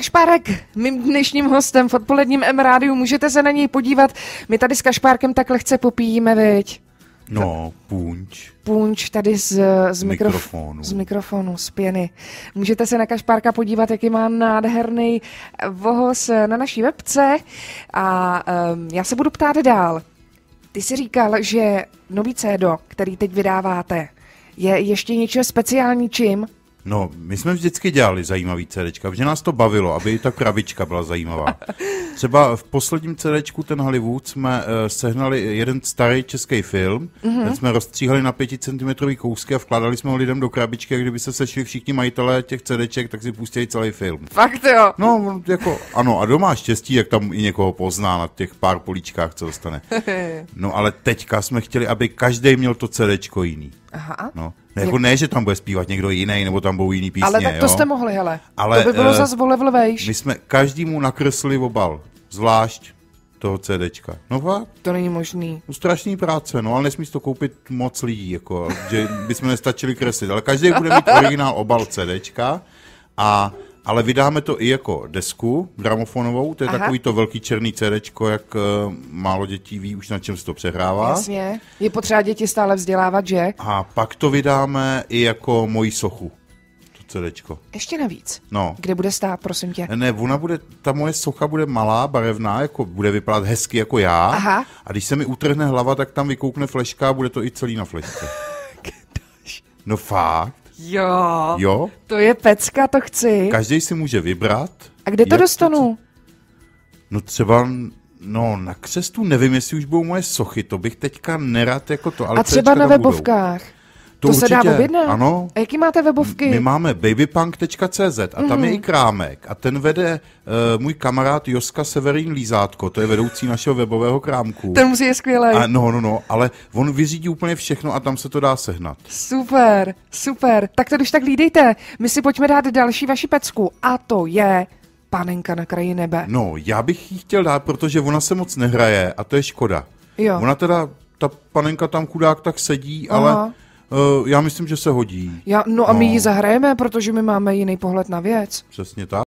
Kašpárek, mým dnešním hostem v odpoledním M rádiu, můžete se na něj podívat. My tady s Kašpárkem tak lehce popíjíme, veď? No, punč. Punč tady z, z, mikrof- mikrofonu. z mikrofonu, z pěny. Můžete se na Kašpárka podívat, jaký má nádherný vohos eh, na naší webce. A um, já se budu ptát dál. Ty jsi říkal, že nový CD, který teď vydáváte, je ještě něčím speciální čím? No, my jsme vždycky dělali zajímavý CD, protože nás to bavilo, aby i ta krabička byla zajímavá. Třeba v posledním CD, ten Hollywood, jsme uh, sehnali jeden starý český film, mm-hmm. ten jsme rozstříhali na 5 cm kousky a vkládali jsme ho lidem do krabičky a kdyby se sešli všichni majitelé těch CDček, tak si pustili celý film. Fakt jo? No, jako, ano, a doma štěstí, jak tam i někoho pozná na těch pár políčkách, co dostane. No ale teďka jsme chtěli, aby každý měl to CD jiný. Aha. No. Ne, jako ne, že tam bude zpívat někdo jiný, nebo tam budou jiný písně. Ale tak to jo? jste mohli, hele. Ale, to by bylo uh, eh, zase vole vlvejš. My jsme každému nakresli obal, zvlášť toho CDčka. No fakt. To není možný. No, strašný práce, no ale nesmí to koupit moc lidí, jako, že bychom nestačili kreslit. Ale každý bude mít originál obal CDčka a ale vydáme to i jako desku gramofonovou, to je Aha. takový to velký černý CD, jak eh, málo dětí ví už na čem se to přehrává. Jasně, je potřeba děti stále vzdělávat, že? A pak to vydáme i jako moji sochu. CDčko. Ještě navíc. No. Kde bude stát, prosím tě? Ne, ona bude, ta moje socha bude malá, barevná, jako bude vypadat hezky jako já. Aha. A když se mi utrhne hlava, tak tam vykoukne fleška a bude to i celý na flešce. no fakt. Jo. Jo? To je pecka, to chci. Každý si může vybrat. A kde to dostanu? To, No třeba No, na křestu nevím, jestli už budou moje sochy, to bych teďka nerad jako to, ale A třeba na webovkách. Budou. To, to se dá objednat? Ano. A jaký máte webovky? My máme babypunk.cz a tam mm-hmm. je mhm. i krámek a ten vede uh, můj kamarád Joska Severín Lízátko, to je vedoucí našeho webového krámku. Ten musí je skvělý. no, no, no, ale on vyřídí úplně všechno a tam se to dá sehnat. Super, super. Tak to když tak lídejte, my si pojďme dát další vaši pecku a to je panenka na kraji nebe. No, já bych ji chtěl dát, protože ona se moc nehraje a to je škoda. Jo. Ona teda, ta panenka tam chudák tak sedí, Aha. ale Uh, já myslím, že se hodí. Já, no a no. my ji zahrajeme, protože my máme jiný pohled na věc. Přesně tak.